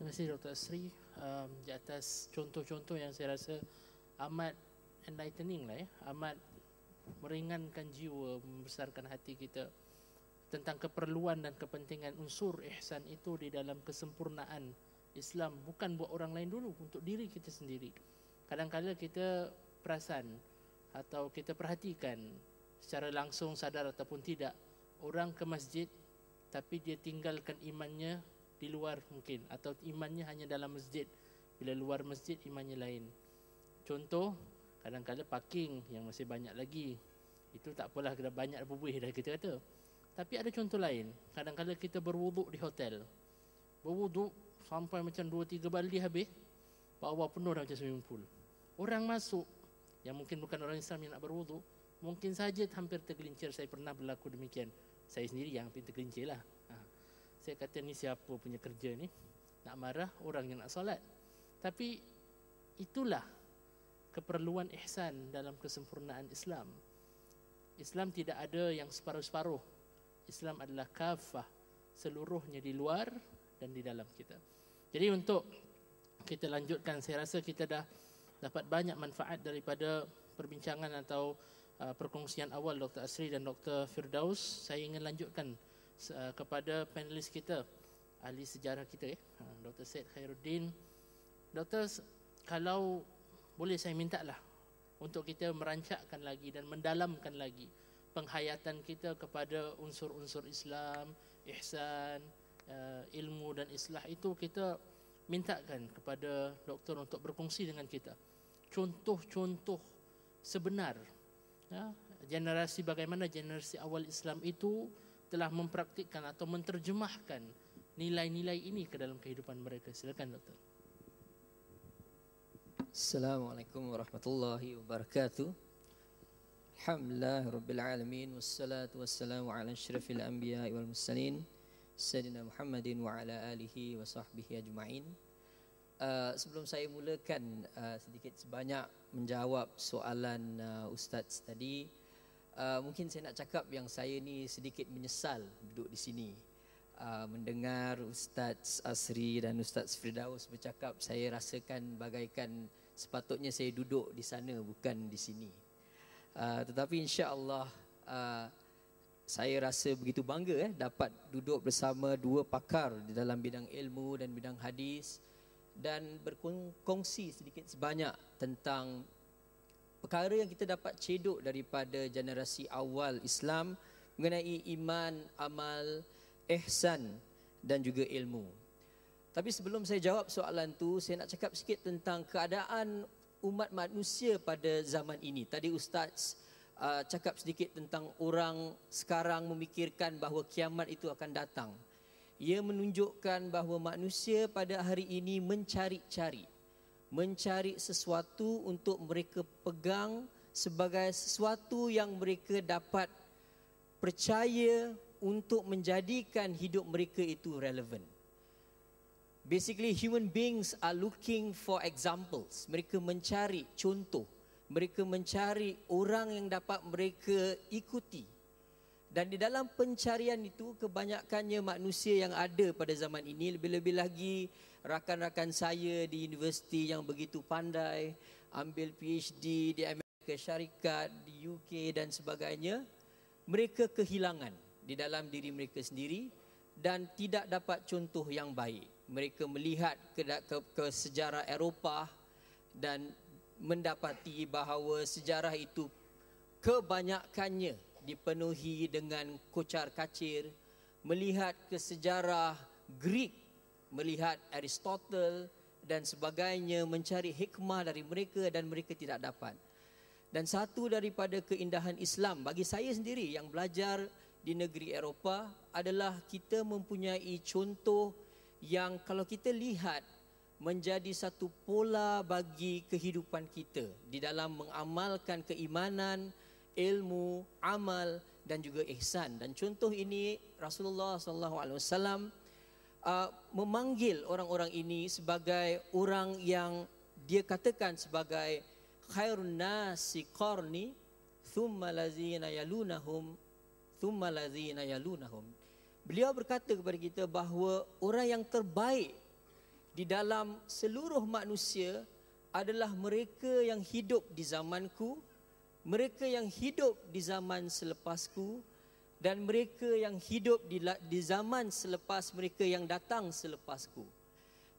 Terima kasih Dr. Sri um, di atas contoh-contoh yang saya rasa amat enlightening lah ya, amat meringankan jiwa, membesarkan hati kita tentang keperluan dan kepentingan unsur ihsan itu di dalam kesempurnaan Islam bukan buat orang lain dulu untuk diri kita sendiri. Kadang-kadang kita perasan atau kita perhatikan secara langsung sadar ataupun tidak orang ke masjid tapi dia tinggalkan imannya di luar mungkin atau imannya hanya dalam masjid. Bila luar masjid imannya lain. Contoh kadang-kadang parking yang masih banyak lagi. Itu tak apalah kena banyak berbuih dah kita kata. Tapi ada contoh lain. Kadang-kadang kita berwuduk di hotel. Berwuduk sampai macam 2-3 bali habis. Bawah penuh dah macam swimming pool. Orang masuk yang mungkin bukan orang Islam yang nak berwuduk. Mungkin saja hampir tergelincir. Saya pernah berlaku demikian. Saya sendiri yang hampir tergelincir lah saya kata ni siapa punya kerja ni nak marah orang yang nak solat tapi itulah keperluan ihsan dalam kesempurnaan Islam Islam tidak ada yang separuh-separuh Islam adalah kafah seluruhnya di luar dan di dalam kita jadi untuk kita lanjutkan saya rasa kita dah dapat banyak manfaat daripada perbincangan atau uh, perkongsian awal Dr. Asri dan Dr. Firdaus saya ingin lanjutkan Eh, kepada panelis kita ahli sejarah kita ya eh. ha, Dr Said Khairuddin Dr kalau boleh saya minta lah untuk kita merancakkan lagi dan mendalamkan lagi penghayatan kita kepada unsur-unsur Islam, ihsan, eh, ilmu dan islah itu kita mintakan kepada doktor untuk berkongsi dengan kita. Contoh-contoh sebenar ya, generasi bagaimana generasi awal Islam itu telah mempraktikkan atau menterjemahkan nilai-nilai ini ke dalam kehidupan mereka? Silakan doktor. Assalamualaikum warahmatullahi wabarakatuh. Alhamdulillah rabbil alamin wassalatu wassalamu ala asyrafil anbiya wal mursalin sayyidina Muhammadin wa ala alihi wa sahbihi ajma'in. Uh, sebelum saya mulakan uh, sedikit sebanyak menjawab soalan uh, ustaz tadi, Uh, mungkin saya nak cakap yang saya ni sedikit menyesal duduk di sini uh, mendengar Ustaz Asri dan Ustaz Firdaus bercakap saya rasakan bagaikan sepatutnya saya duduk di sana bukan di sini uh, tetapi insya-Allah uh, saya rasa begitu bangga eh dapat duduk bersama dua pakar di dalam bidang ilmu dan bidang hadis dan berkongsi sedikit sebanyak tentang perkara yang kita dapat cedok daripada generasi awal Islam mengenai iman, amal, ihsan dan juga ilmu. Tapi sebelum saya jawab soalan tu, saya nak cakap sikit tentang keadaan umat manusia pada zaman ini. Tadi ustaz uh, cakap sedikit tentang orang sekarang memikirkan bahawa kiamat itu akan datang. Ia menunjukkan bahawa manusia pada hari ini mencari-cari mencari sesuatu untuk mereka pegang sebagai sesuatu yang mereka dapat percaya untuk menjadikan hidup mereka itu relevan. Basically human beings are looking for examples. Mereka mencari contoh, mereka mencari orang yang dapat mereka ikuti dan di dalam pencarian itu kebanyakannya manusia yang ada pada zaman ini lebih-lebih lagi rakan-rakan saya di universiti yang begitu pandai ambil PhD di Amerika Syarikat, di UK dan sebagainya mereka kehilangan di dalam diri mereka sendiri dan tidak dapat contoh yang baik. Mereka melihat ke, ke, ke sejarah Eropah dan mendapati bahawa sejarah itu kebanyakannya dipenuhi dengan kocar kacir, melihat ke sejarah Greek, melihat Aristotle dan sebagainya mencari hikmah dari mereka dan mereka tidak dapat. Dan satu daripada keindahan Islam bagi saya sendiri yang belajar di negeri Eropah adalah kita mempunyai contoh yang kalau kita lihat menjadi satu pola bagi kehidupan kita di dalam mengamalkan keimanan, ilmu, amal dan juga ihsan. Dan contoh ini Rasulullah SAW uh, memanggil orang-orang ini sebagai orang yang dia katakan sebagai khairun nasi qarni thumma lazina yalunahum thumma lazina yalunahum. Beliau berkata kepada kita bahawa orang yang terbaik di dalam seluruh manusia adalah mereka yang hidup di zamanku, mereka yang hidup di zaman selepasku dan mereka yang hidup di di zaman selepas mereka yang datang selepasku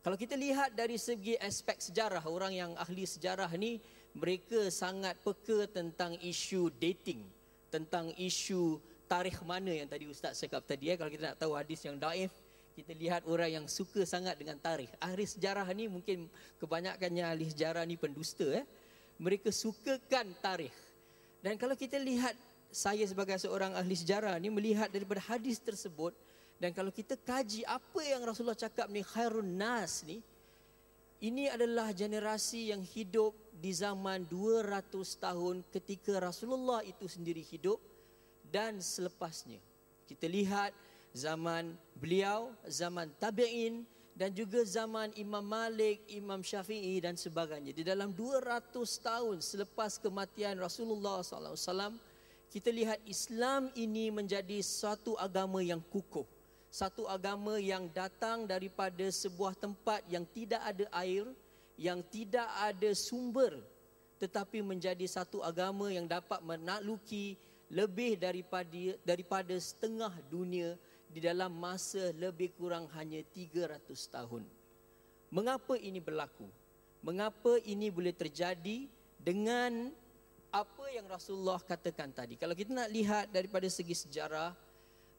kalau kita lihat dari segi aspek sejarah orang yang ahli sejarah ni mereka sangat peka tentang isu dating tentang isu tarikh mana yang tadi ustaz cakap tadi eh kalau kita nak tahu hadis yang daif kita lihat orang yang suka sangat dengan tarikh ahli sejarah ni mungkin kebanyakannya ahli sejarah ni pendusta eh mereka sukakan tarikh dan kalau kita lihat saya sebagai seorang ahli sejarah ni melihat daripada hadis tersebut dan kalau kita kaji apa yang Rasulullah cakap ni khairun nas ni ini adalah generasi yang hidup di zaman 200 tahun ketika Rasulullah itu sendiri hidup dan selepasnya. Kita lihat zaman beliau, zaman tabi'in, dan juga zaman Imam Malik, Imam Syafi'i dan sebagainya. Di dalam 200 tahun selepas kematian Rasulullah sallallahu alaihi kita lihat Islam ini menjadi satu agama yang kukuh. Satu agama yang datang daripada sebuah tempat yang tidak ada air, yang tidak ada sumber tetapi menjadi satu agama yang dapat menakluki lebih daripada daripada setengah dunia di dalam masa lebih kurang hanya 300 tahun. Mengapa ini berlaku? Mengapa ini boleh terjadi dengan apa yang Rasulullah katakan tadi? Kalau kita nak lihat daripada segi sejarah,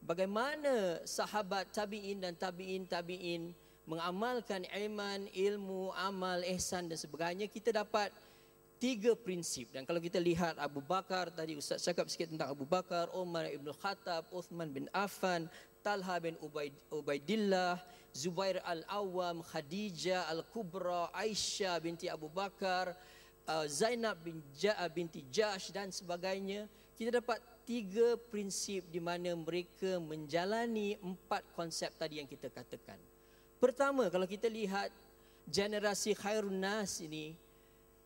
bagaimana sahabat tabi'in dan tabi'in tabi'in mengamalkan iman, ilmu, amal, ihsan dan sebagainya, kita dapat tiga prinsip. Dan kalau kita lihat Abu Bakar, tadi Ustaz cakap sikit tentang Abu Bakar, Umar Ibn Khattab, Uthman bin Affan, Talha bin Ubaidillah, Zubair al-Awwam, Khadijah al-Kubra, Aisyah binti Abu Bakar, uh, Zainab bin ja uh, binti Jash dan sebagainya. Kita dapat tiga prinsip di mana mereka menjalani empat konsep tadi yang kita katakan. Pertama, kalau kita lihat generasi Khairun Nas ini,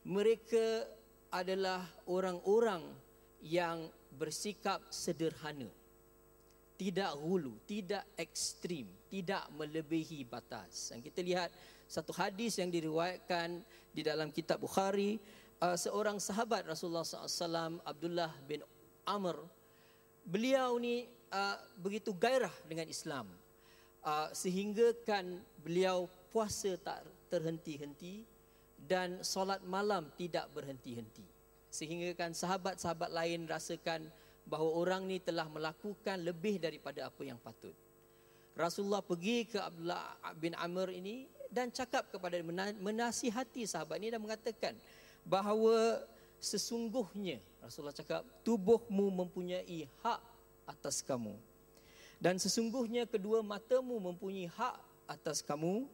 mereka adalah orang-orang yang bersikap sederhana tidak hulu, tidak ekstrim, tidak melebihi batas. Dan kita lihat satu hadis yang diriwayatkan di dalam kitab Bukhari, uh, seorang sahabat Rasulullah SAW, Abdullah bin Amr, beliau ni uh, begitu gairah dengan Islam. Uh, sehinggakan beliau puasa tak terhenti-henti dan solat malam tidak berhenti-henti. Sehinggakan sahabat-sahabat lain rasakan bahawa orang ni telah melakukan lebih daripada apa yang patut. Rasulullah pergi ke Abdullah bin Amr ini dan cakap kepada menasihati sahabat ini dan mengatakan bahawa sesungguhnya Rasulullah cakap tubuhmu mempunyai hak atas kamu dan sesungguhnya kedua matamu mempunyai hak atas kamu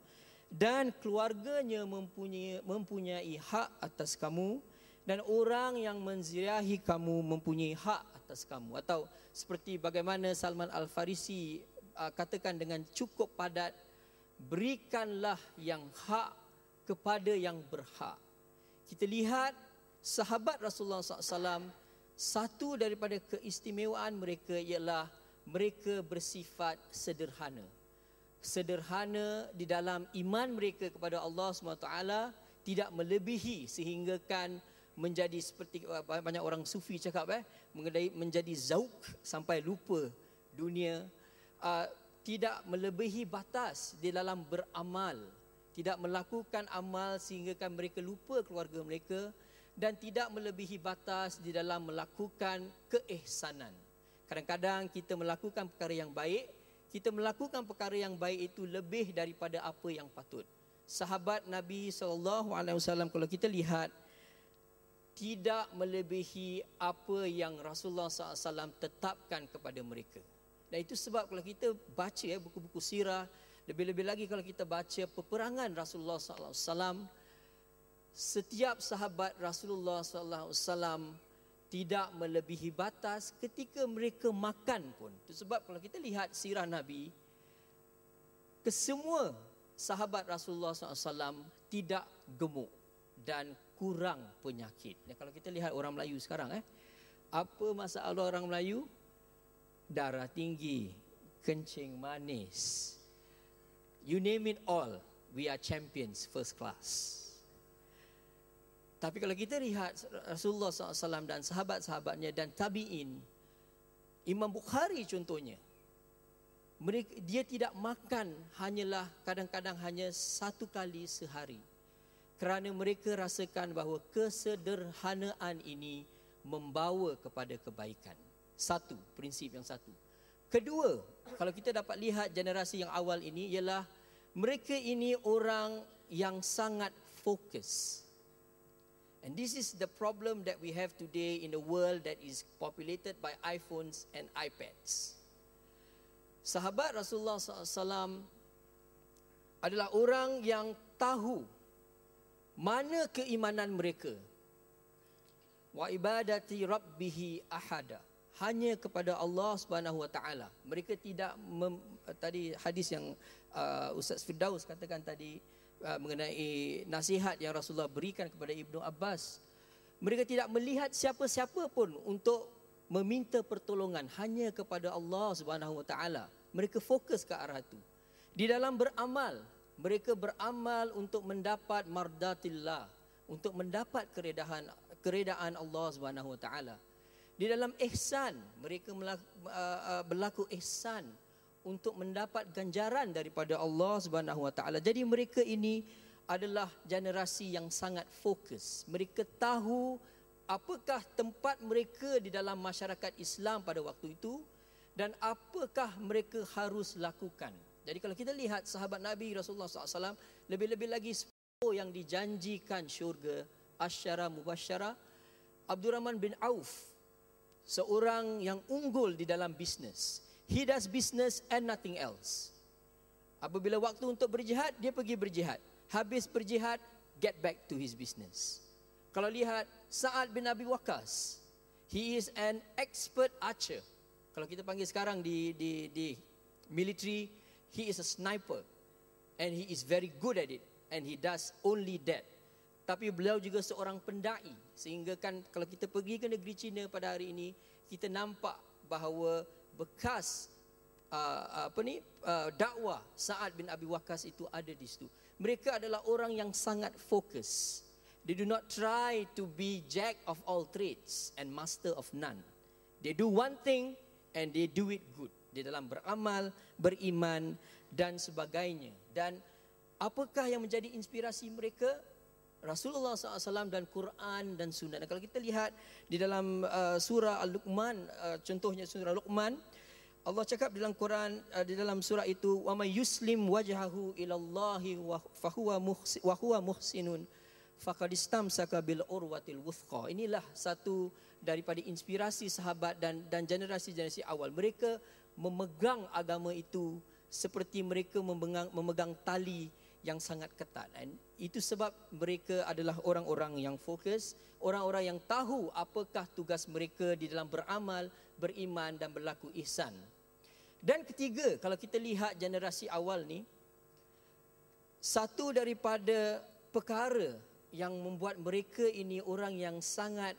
dan keluarganya mempunyai mempunyai hak atas kamu dan orang yang menziarahi kamu mempunyai hak atas kamu atau seperti bagaimana Salman Al Farisi uh, katakan dengan cukup padat berikanlah yang hak kepada yang berhak. Kita lihat sahabat Rasulullah SAW satu daripada keistimewaan mereka ialah mereka bersifat sederhana. Sederhana di dalam iman mereka kepada Allah SWT tidak melebihi sehinggakan menjadi seperti oh, banyak orang sufi cakap eh mengenai menjadi zauk sampai lupa dunia uh, tidak melebihi batas di dalam beramal tidak melakukan amal sehinggakan mereka lupa keluarga mereka dan tidak melebihi batas di dalam melakukan keihsanan kadang-kadang kita melakukan perkara yang baik kita melakukan perkara yang baik itu lebih daripada apa yang patut sahabat nabi sallallahu alaihi wasallam kalau kita lihat tidak melebihi apa yang Rasulullah SAW tetapkan kepada mereka. Dan itu sebab kalau kita baca ya, buku-buku sirah, lebih-lebih lagi kalau kita baca peperangan Rasulullah SAW, setiap sahabat Rasulullah SAW tidak melebihi batas ketika mereka makan pun. Itu sebab kalau kita lihat sirah Nabi, kesemua sahabat Rasulullah SAW tidak gemuk dan kurang penyakit. Dan ya, kalau kita lihat orang Melayu sekarang eh, apa masalah orang Melayu? Darah tinggi, kencing manis. You name it all, we are champions first class. Tapi kalau kita lihat Rasulullah SAW dan sahabat-sahabatnya dan tabi'in, Imam Bukhari contohnya, dia tidak makan hanyalah kadang-kadang hanya satu kali sehari kerana mereka rasakan bahawa kesederhanaan ini membawa kepada kebaikan. Satu, prinsip yang satu. Kedua, kalau kita dapat lihat generasi yang awal ini ialah mereka ini orang yang sangat fokus. And this is the problem that we have today in the world that is populated by iPhones and iPads. Sahabat Rasulullah SAW adalah orang yang tahu mana keimanan mereka wa ibadati rabbihi ahada hanya kepada Allah Subhanahu wa taala mereka tidak mem, tadi hadis yang uh, Ustaz Firdaus katakan tadi uh, mengenai nasihat yang Rasulullah berikan kepada Ibnu Abbas mereka tidak melihat siapa-siapa pun untuk meminta pertolongan hanya kepada Allah Subhanahu wa taala mereka fokus ke arah itu di dalam beramal mereka beramal untuk mendapat mardatillah untuk mendapat keredahan keredaan Allah Subhanahu di dalam ihsan mereka uh, uh, berlaku ihsan untuk mendapat ganjaran daripada Allah Subhanahu jadi mereka ini adalah generasi yang sangat fokus mereka tahu apakah tempat mereka di dalam masyarakat Islam pada waktu itu dan apakah mereka harus lakukan jadi kalau kita lihat sahabat Nabi Rasulullah SAW, lebih-lebih lagi 10 yang dijanjikan syurga, Asyara Mubasyara, Rahman bin Auf, seorang yang unggul di dalam bisnes. He does business and nothing else. Apabila waktu untuk berjihad, dia pergi berjihad. Habis berjihad, get back to his business. Kalau lihat Sa'ad bin Abi Waqas, he is an expert archer. Kalau kita panggil sekarang di di di military, he is a sniper and he is very good at it and he does only that tapi beliau juga seorang pendai sehingga kan kalau kita pergi ke negeri China pada hari ini kita nampak bahawa bekas uh, apa ni uh, dakwah Saad bin Abi Waqqas itu ada di situ mereka adalah orang yang sangat fokus they do not try to be jack of all trades and master of none they do one thing and they do it good di dalam beramal, beriman dan sebagainya. Dan apakah yang menjadi inspirasi mereka? Rasulullah SAW dan Quran dan Sunnah. Dan kalau kita lihat di dalam uh, surah Al-Luqman, uh, contohnya surah al Luqman, Allah cakap dalam Quran uh, di dalam surah itu, "Wa may yuslim wajhahu ila Allah wa huwa muhsin wa huwa muhsinun faqad istamsaka bil urwatil wuthqa." Inilah satu daripada inspirasi sahabat dan dan generasi-generasi awal. Mereka memegang agama itu seperti mereka memegang, memegang tali yang sangat ketat dan itu sebab mereka adalah orang-orang yang fokus, orang-orang yang tahu apakah tugas mereka di dalam beramal, beriman dan berlaku ihsan. Dan ketiga, kalau kita lihat generasi awal ni satu daripada perkara yang membuat mereka ini orang yang sangat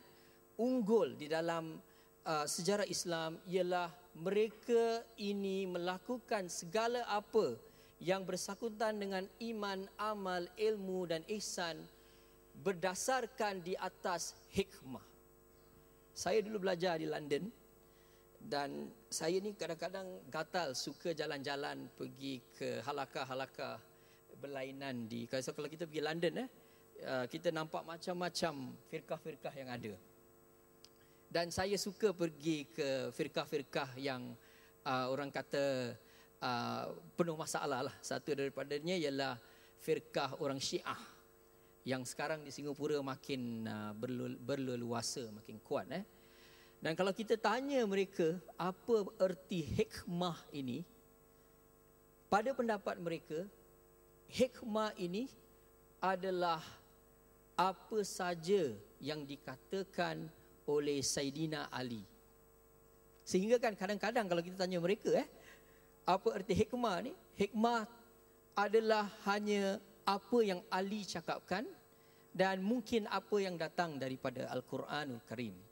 unggul di dalam uh, sejarah Islam ialah mereka ini melakukan segala apa yang bersangkutan dengan iman, amal, ilmu dan ihsan berdasarkan di atas hikmah. Saya dulu belajar di London dan saya ni kadang-kadang gatal suka jalan-jalan pergi ke halaka-halaka berlainan di kalau kita pergi London eh uh, kita nampak macam-macam firkah-firkah yang ada dan saya suka pergi ke firkah-firkah yang uh, orang kata uh, penuh masalah lah. Satu daripadanya ialah firkah orang Syiah yang sekarang di Singapura makin uh, berlul, berleluasa, makin kuat eh. Dan kalau kita tanya mereka apa erti hikmah ini, pada pendapat mereka hikmah ini adalah apa saja yang dikatakan oleh Saidina Ali. Sehingga kan kadang-kadang kalau kita tanya mereka eh apa erti hikmah ni? Hikmah adalah hanya apa yang Ali cakapkan dan mungkin apa yang datang daripada Al-Quranul Karim.